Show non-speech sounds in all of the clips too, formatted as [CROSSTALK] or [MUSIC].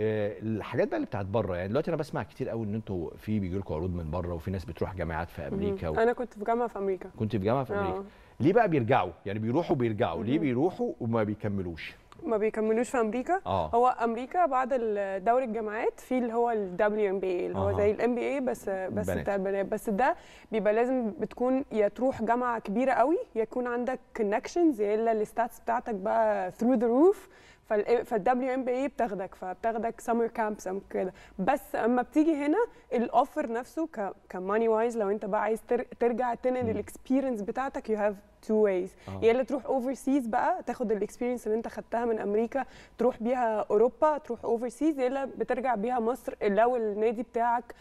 آه، الحاجات بقى اللي بتاعت بره يعني دلوقتي انا بسمع كتير قوي ان انتوا في بيجي لكم عروض من بره وفي ناس بتروح جامعات في امريكا و... انا كنت في جامعه في امريكا كنت في جامعه في امريكا أوه. ليه بقى بيرجعوا يعني بيروحوا بيرجعوا ليه بيروحوا وما بيكملوش ما بيكملوش في امريكا أوه. هو امريكا بعد دوري الجامعات في اللي هو الدبليو ام بي اي اللي هو زي الام بي اي بس بس بتاع البنات بس ده بيبقى لازم بتكون يا تروح جامعه كبيره قوي يكون عندك كونكشنز يا الا الستاتس بتاعتك بقى ثرو ذا روف فالدبليو ام بي اي بتاخدك فبتاخدك سمر كامبس او كده بس اما بتيجي هنا الاوفر نفسه كماني وايز لو انت بقى عايز ترجع تنقل الاكسبيرينس بتاعتك يو هاف تو وايز يا اللي تروح اوفر سيز بقى تاخد الاكسبيرينس اللي انت خدتها من امريكا تروح بيها اوروبا تروح اوفر سيز يا اللي بترجع بيها مصر لو النادي بتاعك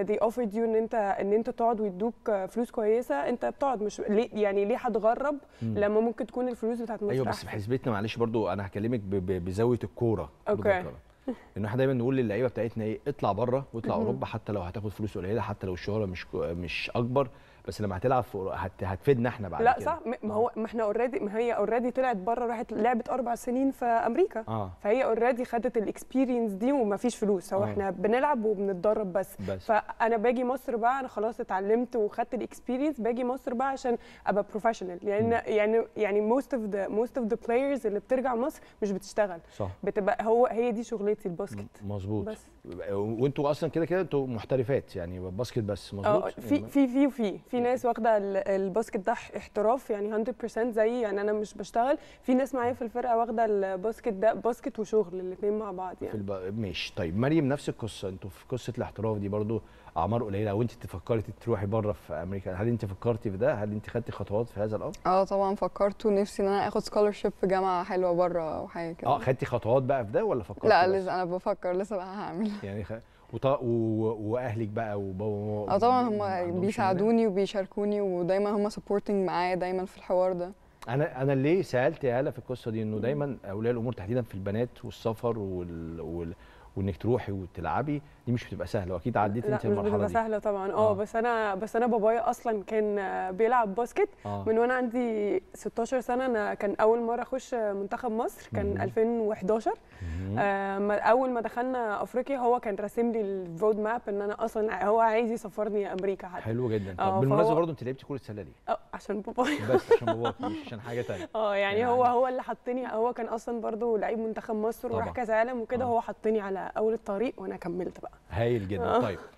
دي اوفرد يو ان انت ان انت تقعد ويدوك آه، فلوس كويسه انت بتقعد مش ليه يعني ليه هتغرب لما ممكن تكون الفلوس بتاعت مصر ايوه بس في حسبتنا معلش برضو انا هكلمك بزاويه الكوره اوكي ان احنا دايما نقول للعيبه بتاعتنا ايه اطلع بره واطلع اوروبا حتى لو هتاخد فلوس قليله حتى لو الشهره مش مش اكبر بس لما هتلعب في هت... هتفيدنا احنا بعد لا كده لا صح ما آه. هو ما احنا اوريدي ما هي اوريدي طلعت بره راحت لعبت اربع سنين في امريكا آه. فهي اوريدي خدت الاكسبيرينس دي وما فيش فلوس هو آه. احنا بنلعب وبنتدرب بس. بس فانا باجي مصر بقى انا خلاص اتعلمت وخدت الاكسبيرينس باجي مصر بقى عشان ابقى بروفيشنال لان يعني, يعني يعني موست اوف ذا موست اوف ذا بلايرز اللي بترجع مصر مش بتشتغل صح. بتبقى هو هي دي شغلتي الباسكت مظبوط بس وانتوا اصلا كده كده انتوا محترفات يعني باسكت بس مظبوط آه، في يعني في في وفي في في ناس واخده الباسكت ده احتراف يعني 100% زي يعني انا مش بشتغل في ناس معايا في الفرقه واخده الباسكت ده باسكت وشغل الاثنين مع بعض يعني الب... ماشي طيب مريم نفس القصه انتوا في قصه الاحتراف دي برضو اعمار قليله وانت تفكري تروحي بره في امريكا هل انت فكرتي في ده هل انت خدتي خطوات في هذا الامر اه طبعا فكرت ونفسي ان انا اخد سكولرشيب في جامعه حلوه بره او حاجه كده اه خدتي خطوات بقى في ده ولا فكرتي لا لسه انا بفكر لسه بقى هعمل يعني خ... وط... و... واهلك بقى وبابا اه طبعا هم بيساعدوني وبي بيشاركوني ودايما هم سبورتنج معايا دايما في الحوار ده انا انا ليه سالت يا هلا في القصه دي انه دايما اولياء الامور تحديدا في البنات والسفر وال... وال... وانك تروحي وتلعبي دي مش بتبقى سهله واكيد عديتي انت المرحله دي مش بتبقى سهله طبعا آه،, اه بس انا بس انا بابايا اصلا كان بيلعب باسكت آه. من وانا عندي 16 سنه انا كان اول مره اخش منتخب مصر كان مم. 2011 مم. آه اول ما دخلنا افريقيا هو كان راسم لي الرود ماب ان انا اصلا هو عايز يسفرني امريكا حتى حلو جدا طب آه، بالمناسبه برضه انت لعبتي كره السله ليه؟ اه عشان بابايا بس عشان باباك مش عشان حاجه ثانيه [LAUGHS] اه يعني, يعني هو هو اللي حطني هو كان اصلا برضه لعيب منتخب مصر وراح كاس عالم وكده آه. هو حطني على اول الطريق وانا كملت بقى هايل جدا آه. طيب